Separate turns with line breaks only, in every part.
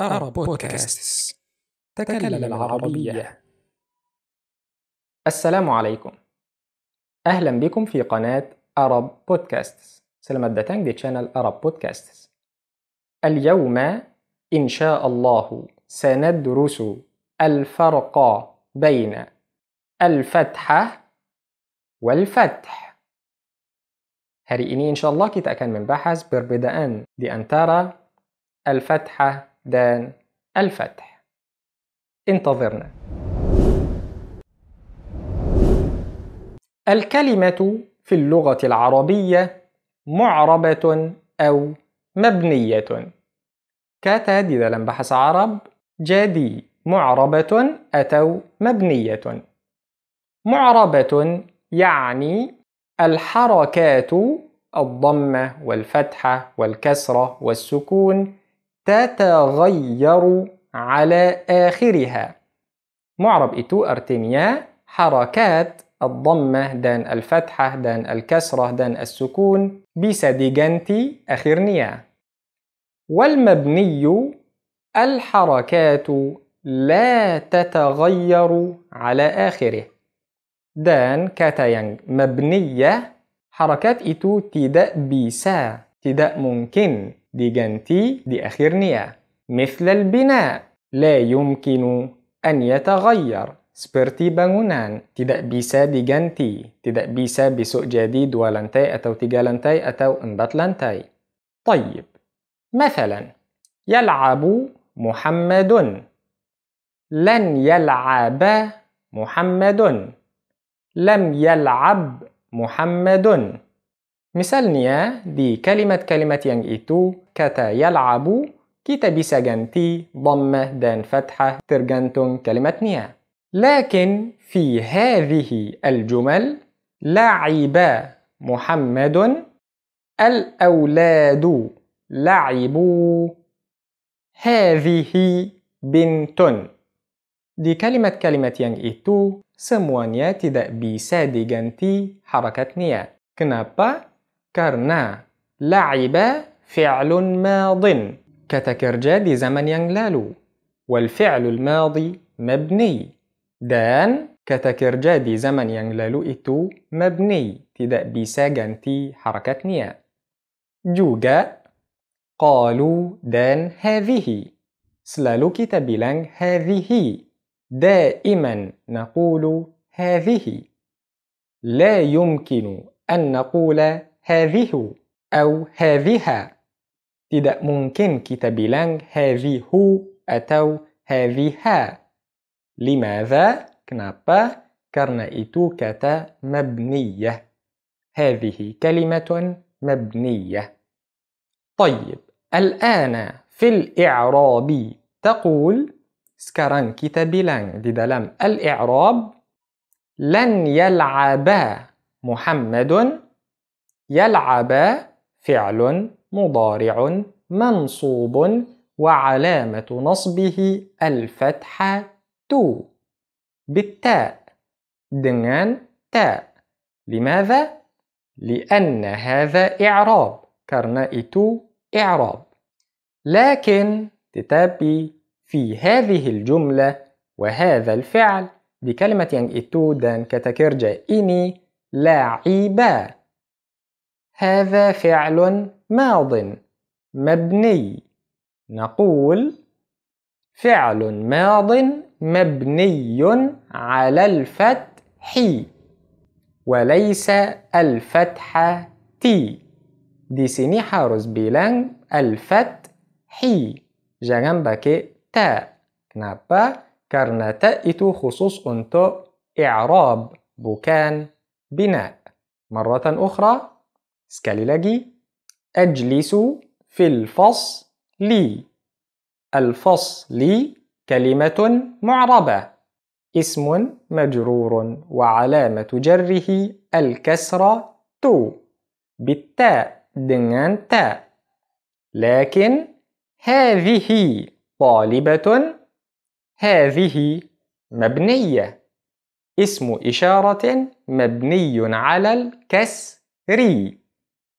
أرى آه، آه، بودكاست تكلم العربية السلام عليكم أهلا بكم في قناة أرب بودكاست سلمت داتانج دي تشانل أرب بودكاست اليوم إن شاء الله سندرس الفرق بين الفتحة والفتح هرئيني إن شاء الله كي تأكل من بحث بربدأن لأن ترى الفتحة دان الفتح انتظرنا الكلمة في اللغة العربية معربة أو مبنية كاتا إذا لم بحث عرب جادي معربة أتوا مبنية معربة يعني الحركات الضمة والفتحة والكسرة والسكون تتغير على آخرها معرب إتو أرتميا حركات الضمة دان الفتحة دان الكسرة دان السكون بسديجنتي أخرنيا والمبني الحركات لا تتغير على آخره دان كاتايانج مبنية حركات إتو تدأ بيسا تدأ ممكن دي جنتي دي أخير نية مثل البناء لا يمكن أن يتغير سبرتي بانونان تدا بيسا دي جنتي تدا بيسا بسوء جديد ولنتي أتو تجالنتي أتو انبطلنتي طيب مثلا يلعب محمد لن يلعب محمد لم يلعب محمد مثال نيا دي كلمة كلمة يعني إتو كتا يلعبوا كتا سجنتي ضمة دان فتحة ترجنتون كلمة نيا لكن في هذه الجمل لعب محمد الأولاد لعبوا هذه بنت دي كلمة كلمة يانج إتو سموانيا تدأ بيسادي جنتي حركة نيا كنابا كرنا لعب فعل ماض كتكرجادي زمن ينلالو والفعل الماضي مبني دان كتكرجادي زمن ينلالو إتو مبني تدا bisa ganti حركة نيا جوجا قالوا دان هذه سلالو كتاب هذه دائما نقول هذه لا يمكن أن نقول هذه أو هذه Tidak mungkin kita bilang هذه atau هذه. لماذا؟ Kenapa? Karena itu kata مبنية. هذه كلمة مبنية. طيب، الآن في الإعراب تقول sekarang kita bilang di dalam al-i'rab لن يلعب محمد يلعب فعل مضارع منصوب وعلامة نصبه الفتحة تو بالتاء دنان تاء لماذا؟ لأن هذا إعراب كرناء تو إعراب لكن تتابي في هذه الجملة وهذا الفعل بكلمة yang itu dan kata إني ini هذا فعل ماض مبني نقول فعل ماض مبني على الفتح وليس الفتحة تي دي سيني حاروز بيلان الفتح جنان باكي تا نابا كارنا تأتو خصوص أنتو إعراب بكان بناء مرة أخرى سكالي لجي. أجلس في الفصل الفصل كلمة معربة اسم مجرور وعلامة جره الكسرة تو بالتاء دنان تاء لكن هذه طالبة هذه مبنية اسم إشارة مبني على الكسر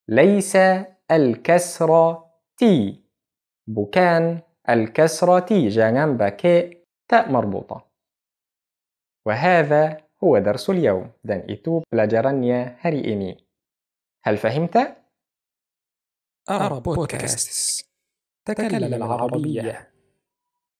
ليس الكسرة تي بوكان الكسرة تي جانان باكي تاء مربوطة وهذا هو درس اليوم دان itu pelajarannya hari ini هل فهمت؟ أرى بودكاست تكلم العربية